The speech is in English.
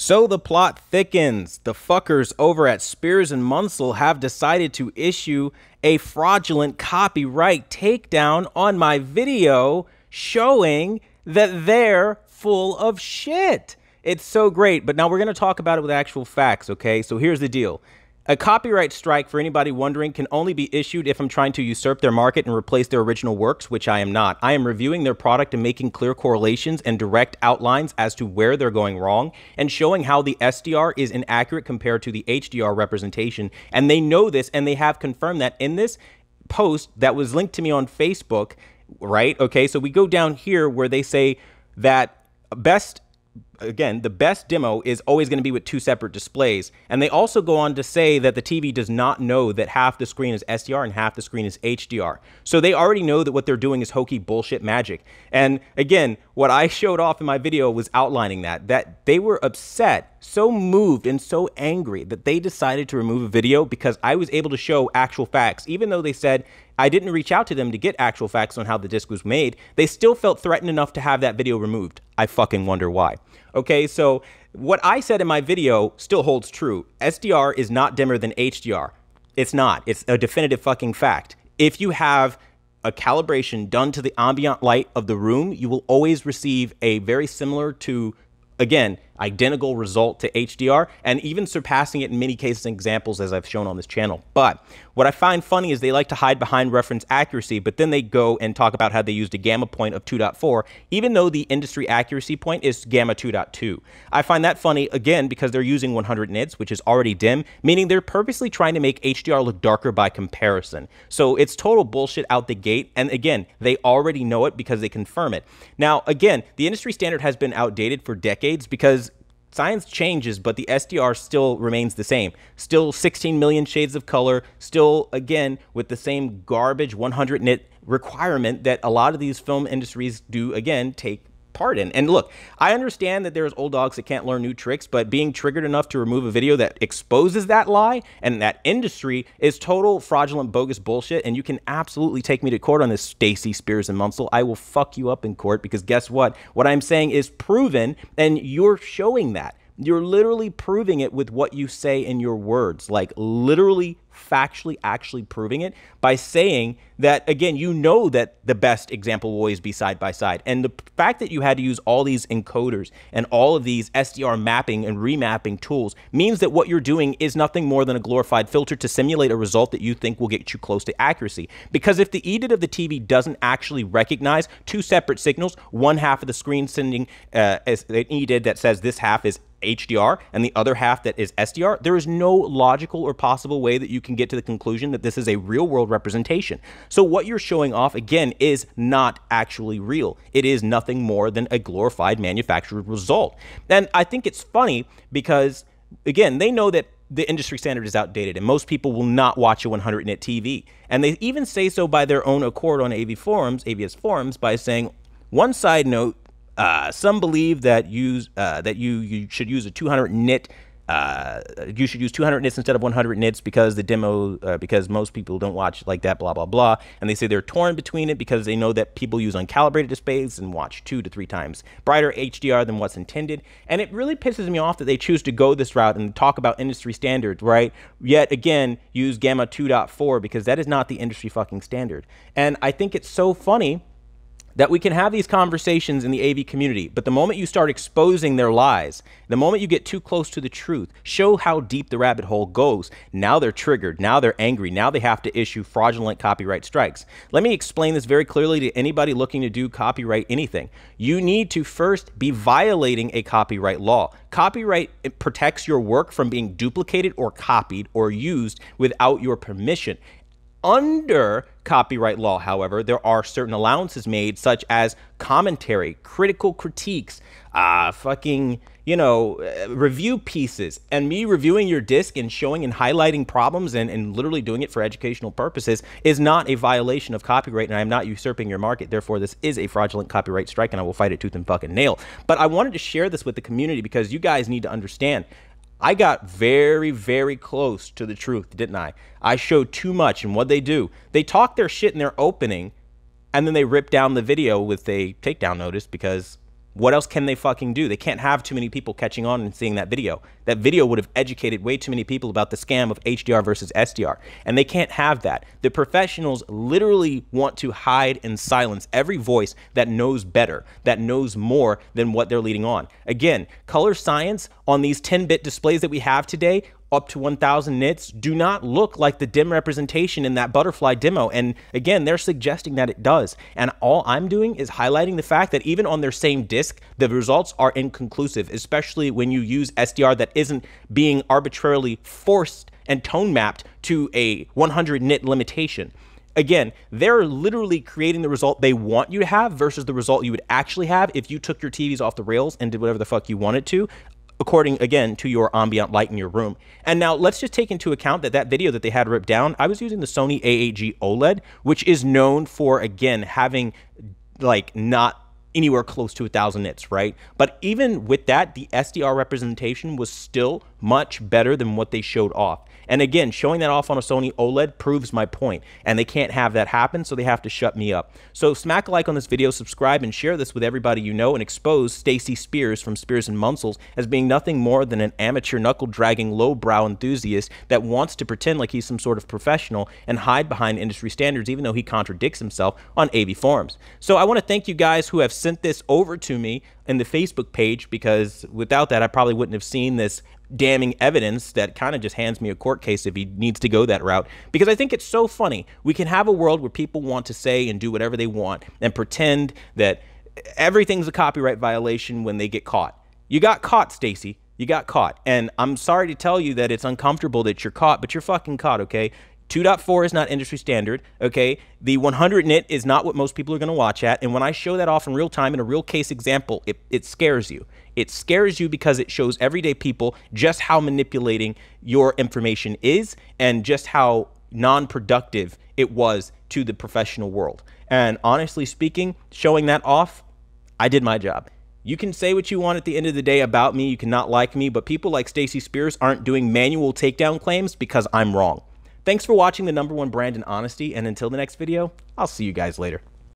So the plot thickens. The fuckers over at Spears and Munsell have decided to issue a fraudulent copyright takedown on my video showing that they're full of shit. It's so great, but now we're going to talk about it with actual facts, okay? So here's the deal. A copyright strike, for anybody wondering, can only be issued if I'm trying to usurp their market and replace their original works, which I am not. I am reviewing their product and making clear correlations and direct outlines as to where they're going wrong and showing how the SDR is inaccurate compared to the HDR representation. And they know this and they have confirmed that in this post that was linked to me on Facebook, right? Okay, so we go down here where they say that best again, the best demo is always going to be with two separate displays. And they also go on to say that the TV does not know that half the screen is SDR and half the screen is HDR. So they already know that what they're doing is hokey bullshit magic. And again, what I showed off in my video was outlining that, that they were upset, so moved and so angry that they decided to remove a video because I was able to show actual facts, even though they said I didn't reach out to them to get actual facts on how the disc was made. They still felt threatened enough to have that video removed. I fucking wonder why. Okay, so what I said in my video still holds true. SDR is not dimmer than HDR. It's not. It's a definitive fucking fact. If you have a calibration done to the ambient light of the room, you will always receive a very similar to, again, identical result to HDR and even surpassing it in many cases and examples as I've shown on this channel. But what I find funny is they like to hide behind reference accuracy, but then they go and talk about how they used a gamma point of 2.4, even though the industry accuracy point is gamma 2.2. I find that funny, again, because they're using 100 nits, which is already dim, meaning they're purposely trying to make HDR look darker by comparison. So it's total bullshit out the gate, and again, they already know it because they confirm it. Now, again, the industry standard has been outdated for decades because science changes, but the SDR still remains the same. Still 16 million shades of color, still, again, with the same garbage 100 nit requirement that a lot of these film industries do, again, take part in. And look, I understand that there's old dogs that can't learn new tricks, but being triggered enough to remove a video that exposes that lie and that industry is total fraudulent, bogus bullshit. And you can absolutely take me to court on this, Stacy Spears and Munsell. I will fuck you up in court because guess what? What I'm saying is proven, and you're showing that. You're literally proving it with what you say in your words, like literally, factually, actually proving it by saying that, again, you know that the best example will always be side by side. And the fact that you had to use all these encoders and all of these SDR mapping and remapping tools means that what you're doing is nothing more than a glorified filter to simulate a result that you think will get you close to accuracy. Because if the edit of the TV doesn't actually recognize two separate signals, one half of the screen sending uh, an edit that says this half is HDR and the other half that is SDR, there is no logical or possible way that you can get to the conclusion that this is a real world representation. So what you're showing off again is not actually real. It is nothing more than a glorified manufactured result. And I think it's funny because again, they know that the industry standard is outdated and most people will not watch a 100 nit TV. And they even say so by their own accord on AV forums, AVS forums by saying one side note uh, some believe that use uh, that you you should use a 200 nit. Uh, you should use 200 nits instead of 100 nits because the demo uh, because most people don't watch like that blah blah blah and they say they're torn between it because they know that people use uncalibrated displays and watch two to three times brighter HDR than what's intended and it really pisses me off that they choose to go this route and talk about industry standards right yet again use gamma 2.4 because that is not the industry fucking standard and I think it's so funny that we can have these conversations in the AV community, but the moment you start exposing their lies, the moment you get too close to the truth, show how deep the rabbit hole goes. Now they're triggered, now they're angry, now they have to issue fraudulent copyright strikes. Let me explain this very clearly to anybody looking to do copyright anything. You need to first be violating a copyright law. Copyright protects your work from being duplicated or copied or used without your permission. Under copyright law, however, there are certain allowances made, such as commentary, critical critiques, uh, fucking, you know, uh, review pieces, and me reviewing your disc and showing and highlighting problems and, and literally doing it for educational purposes is not a violation of copyright, and I am not usurping your market. Therefore, this is a fraudulent copyright strike, and I will fight it tooth and fucking nail. But I wanted to share this with the community because you guys need to understand I got very, very close to the truth, didn't I? I showed too much, and what they do, they talk their shit in their opening, and then they rip down the video with a takedown notice because what else can they fucking do? They can't have too many people catching on and seeing that video. That video would have educated way too many people about the scam of HDR versus SDR. And they can't have that. The professionals literally want to hide and silence every voice that knows better, that knows more than what they're leading on. Again, color science on these 10 bit displays that we have today up to 1000 nits do not look like the dim representation in that butterfly demo and again they're suggesting that it does and all i'm doing is highlighting the fact that even on their same disk the results are inconclusive especially when you use sdr that isn't being arbitrarily forced and tone mapped to a 100 nit limitation again, they're literally creating the result they want you to have versus the result you would actually have if you took your TVs off the rails and did whatever the fuck you wanted to according again to your ambient light in your room. And now let's just take into account that that video that they had ripped down, I was using the Sony AAG OLED, which is known for again having like not anywhere close to a thousand nits, right? But even with that, the SDR representation was still much better than what they showed off. And again, showing that off on a Sony OLED proves my point, and they can't have that happen, so they have to shut me up. So smack a like on this video, subscribe, and share this with everybody you know, and expose Stacy Spears from Spears and Munsels as being nothing more than an amateur knuckle-dragging lowbrow enthusiast that wants to pretend like he's some sort of professional and hide behind industry standards, even though he contradicts himself on AV forums. So I want to thank you guys who have sent this over to me in the Facebook page because without that, I probably wouldn't have seen this damning evidence that kind of just hands me a court case if he needs to go that route. Because I think it's so funny. We can have a world where people want to say and do whatever they want and pretend that everything's a copyright violation when they get caught. You got caught, Stacy. You got caught. And I'm sorry to tell you that it's uncomfortable that you're caught, but you're fucking caught, okay? 2.4 is not industry standard, okay? The 100 nit is not what most people are going to watch at. And when I show that off in real time in a real case example, it, it scares you. It scares you because it shows everyday people just how manipulating your information is and just how non productive it was to the professional world. And honestly speaking, showing that off, I did my job. You can say what you want at the end of the day about me, you cannot like me, but people like Stacy Spears aren't doing manual takedown claims because I'm wrong. Thanks for watching the number one brand in honesty, and until the next video, I'll see you guys later.